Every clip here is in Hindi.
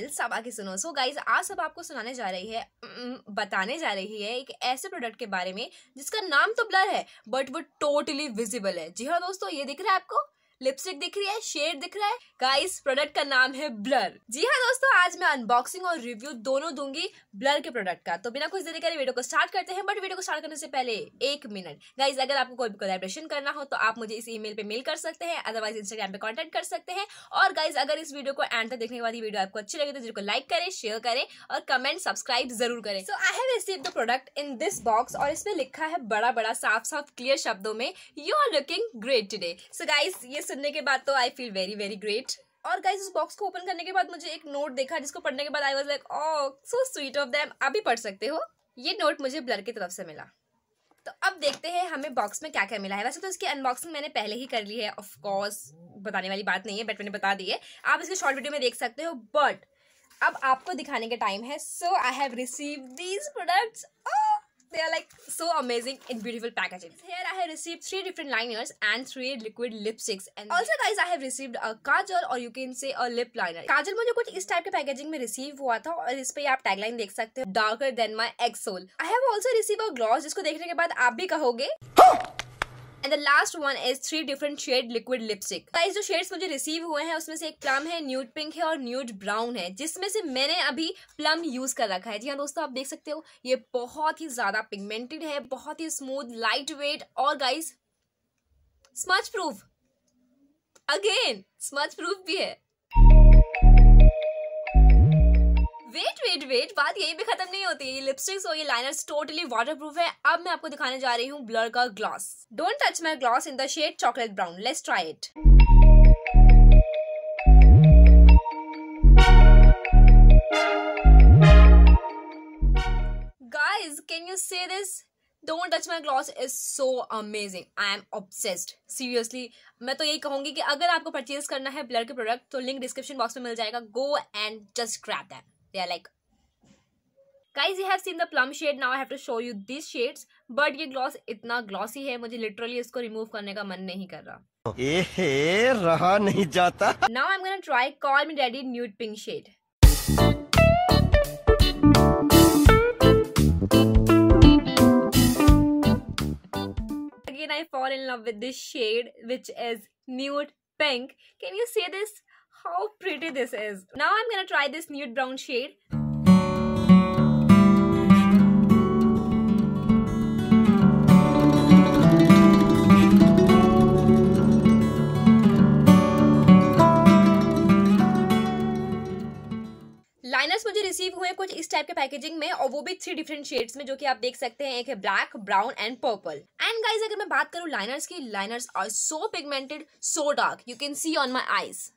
वेल्स आप आके सुनो सो so गाइज आज सब आपको सुनाने जा रही है बताने जा रही है एक ऐसे प्रोडक्ट के बारे में जिसका नाम तो ब्लर है बट वो टोटली विजिबल है जी हाँ दोस्तों ये दिख रहा है आपको लिपस्टिक दिख रही है शेड दिख रहा है गाइस प्रोडक्ट का नाम है ब्लर जी हाँ दोस्तों आज मैं अनबॉक्सिंग और रिव्यू दोनों दूंगी ब्लर के प्रोडक्ट का तो बिना कुछ देरी करे वीडियो को स्टार्ट करते हैं बट वीडियो को स्टार्ट करने से पहले एक मिनट गाइज अगर आपको कोई भी कोलेब्रेशन करना हो तो आप मुझे इस ईमेल पे मेल कर सकते हैं अदरवाइज इंस्टाग्राम पे कॉन्टेक्ट कर सकते हैं और गाइज अगर इस वीडियो को एंड तक देखने के बाद वीडियो आपको अच्छी लगे तो जिनको लाइक करें शेयर करें और कमेंट सब्सक्राइब जरूर करें so I have receive the product in this box और इसमें लिखा है बड़ा बड़ा साफ साफ क्लियर शब्दों में you are looking great today so guys ये सुनने के बाद तो I feel very very great और गाइज उस बॉक्स को ओपन करने के बाद मुझे एक नोट देखा जिसको पढ़ने के बाद I was like oh so sweet of them आप भी पढ़ सकते हो ये नोट मुझे ब्लर की तरफ से मिला तो अब देखते हैं हमें बॉक्स में क्या क्या मिला है वैसे तो इसकी अनबॉक्सिंग मैंने पहले ही कर ली है ऑफ कोर्स बताने वाली बात नहीं है बट मैंने बता दी है आप इसके शॉर्ट वीडियो में देख सकते हो बट अब आपको दिखाने का टाइम है so I have receive these products oh They are like so amazing in beautiful packaging. Here I have received three different liners and three liquid lipsticks. And also guys I have received a kajal or you can say a lip liner. kajal kajal मुझे कुछ इस टाइप के पैकेजिंग में रिसीव हुआ था और इस पे आप टैगलाइन देख सकते हो डार्कर देन माई एक्सोल I have also receive a gloss जिसको देखने के बाद आप भी कहोगे and the last one is three different shade liquid lipstick guys जो शेड्स मुझे रिसीव हुए हैं उसमें से एक प्लम है न्यूड पिंक है और न्यूड ब्राउन है जिसमें से मैंने अभी प्लम यूज कर रखा है जी हाँ दोस्तों आप देख सकते हो ये बहुत ही ज्यादा पिगमेंटेड है बहुत ही स्मूथ लाइट वेट और guys smudge proof again smudge proof भी है वेट वेट वेट बात यही भी खत्म नहीं होती ये लिपस्टिक्स और ये लाइनर्स टोटली वाटर प्रूफ है अब मैं आपको दिखाने जा रही हूँ ब्लर का gloss don't touch my gloss in the shade chocolate brown let's try it Guys, can you say this? Don't touch my gloss is so amazing I am obsessed seriously मैं तो यही कहूंगी कि अगर आपको परचेज करना है ब्लर के प्रोडक्ट तो लिंक डिस्क्रिप्शन बॉक्स में मिल जाएगा go and just grab that they are like guys you have seen the plum shade now I have to show you this shades but ये ग्लॉस इतना ग्लॉसी है मुझे लिटरली इसको रिमूव करने का मन नहीं कर रहा ए रहा नहीं जाता now I am gonna try call me daddy nude pink shade again i fall in love with this shade which is nude pink can you see this How pretty this is. Now I'm gonna try this nude brown shade. Liners मुझे रिसीव हुए कुछ इस टाइप के पैकेजिंग में और वो भी थ्री डिफरेंट शेड्स में जो कि आप देख सकते हैं एक है black brown and purple and guys अगर मैं बात करूं लाइनर्स की liners are so pigmented so dark you can see on my eyes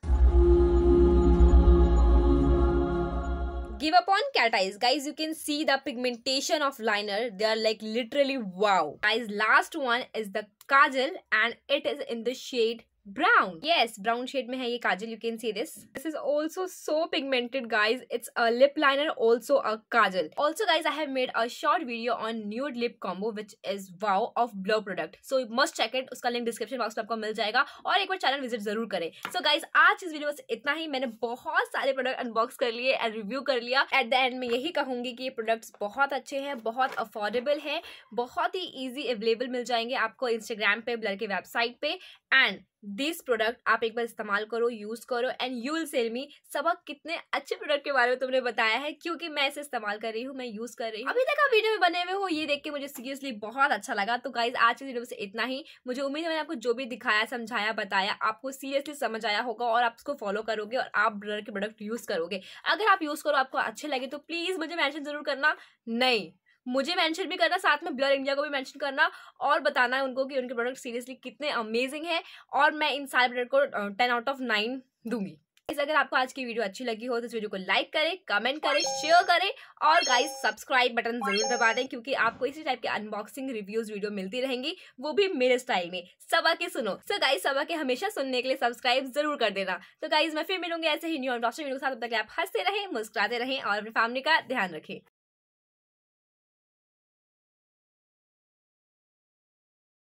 give up on cat eyes guys you can see the pigmentation of liner they are like literally wow guys last one is the kajal and it is in the shade brown yes brown shade mein hai ye kajal you can see this this is also so pigmented guys it's a lip liner also a kajal also guys i have made a short video on nude lip combo which is wow of blow product so you must check it uska link description box mein aapko mil jayega aur ek baar channel visit zarur kare so guys aaj is video mein itna hi maine bahut sare product unbox kar liye and review kar liya at the end main yahi kahungi ki ye products bahut acche hain bahut affordable है बहुत ही इजी अवेलेबल मिल जाएंगे आपको इंस्टाग्राम पे ब्लर के वेबसाइट पे एंड दिस प्रोडक्ट आप एक बार इस्तेमाल करो यूज़ करो and you will sell me सबक कितने अच्छे प्रोडक्ट के बारे में तुमने बताया है क्योंकि मैं इसे इस्तेमाल कर रही हूँ मैं यूज़ कर रही हूँ अभी तक आप वीडियो में बने हुए हो ये देख के मुझे सीरियसली बहुत अच्छा लगा तो गाइज आज के वीडियो से इतना ही मुझे उम्मीद है मैंने आपको जो भी दिखाया समझाया बताया आपको सीरियसली समझ आया होगा और आप उसको फॉलो करोगे और आप ब्रदर के प्रोडक्ट यूज़ करोगे अगर आप यूज़ करो आपको अच्छे लगे तो प्लीज़ मुझे मैंशन जरूर करना नहीं मुझे मेंशन भी करना साथ में ब्लर इंडिया को भी मेंशन करना और बताना है उनको कि उनके प्रोडक्ट सीरियसली कितने अमेजिंग है और मैं इन सारे प्रोडक्ट को टेन आउट ऑफ नाइन दूंगी इस अगर आपको आज की वीडियो अच्छी लगी हो तो इस वीडियो को लाइक करें कमेंट करें शेयर करें और गाइस सब्सक्राइब बटन जरूर दबा दें क्योंकि आपको इसी टाइप के अनबॉक्सिंग रिव्यूज वीडियो मिलती रहेंगी वो भी मेरे स्टाइल में सबा के सुनो सो गाइस सबा के हमेशा सुनने के लिए सब्सक्राइब जरूर कर देना तो गाइज मैं फिर मिलूंगी ऐसे ही न्यू अनबॉक्सिंग के साथ तब तक आप हंसते रहें मुस्कुराते रहें और अपनी फैमिली का ध्यान रखें